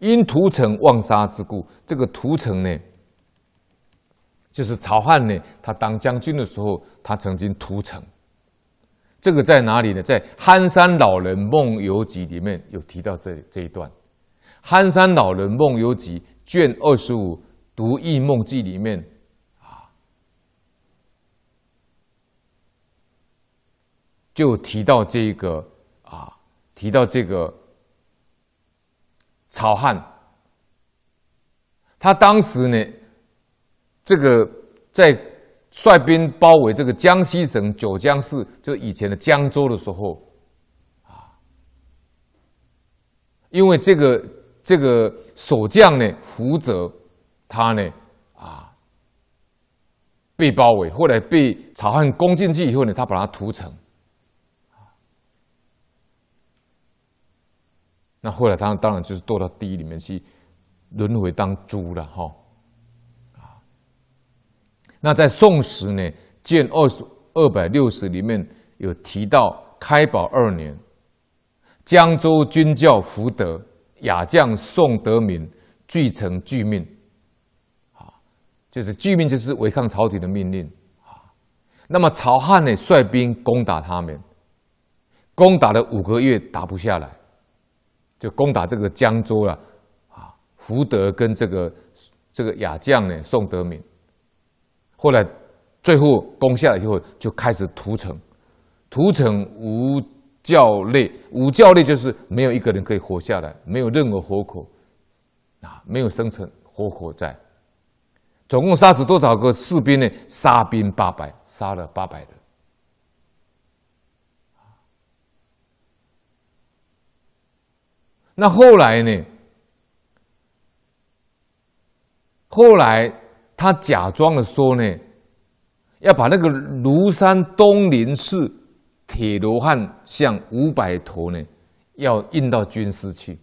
因屠城妄杀之故，这个屠城呢，就是曹汉呢，他当将军的时候，他曾经屠城。这个在哪里呢？在《憨山老人梦游集》里面有提到这这一段，《憨山老人梦游集》卷二十五《独异梦记》里面啊，就提到这个啊，提到这个。曹汉，他当时呢，这个在率兵包围这个江西省九江市，就以前的江州的时候，啊，因为这个这个守将呢，胡泽，他呢，啊，被包围，后来被曹汉攻进去以后呢，他把他屠城。那后来他当然就是堕到地狱里面去，轮回当猪了哈，啊！那在宋时呢，《建二十二百六十》里面有提到，开宝二年，江州军教福德、雅将宋德敏聚成聚命，啊，就是聚命就是违抗朝廷的命令啊。那么曹汉呢，率兵攻打他们，攻打了五个月，打不下来。就攻打这个江州了，啊，福德跟这个这个雅将呢，宋德明，后来最后攻下来以后，就开始屠城，屠城无教类，无教类就是没有一个人可以活下来，没有任何活口，啊，没有生存活口在，总共杀死多少个士兵呢？杀兵八百，杀了八百人。那后来呢？后来他假装的说呢，要把那个庐山东林寺铁罗汉像五百头呢，要运到军师去。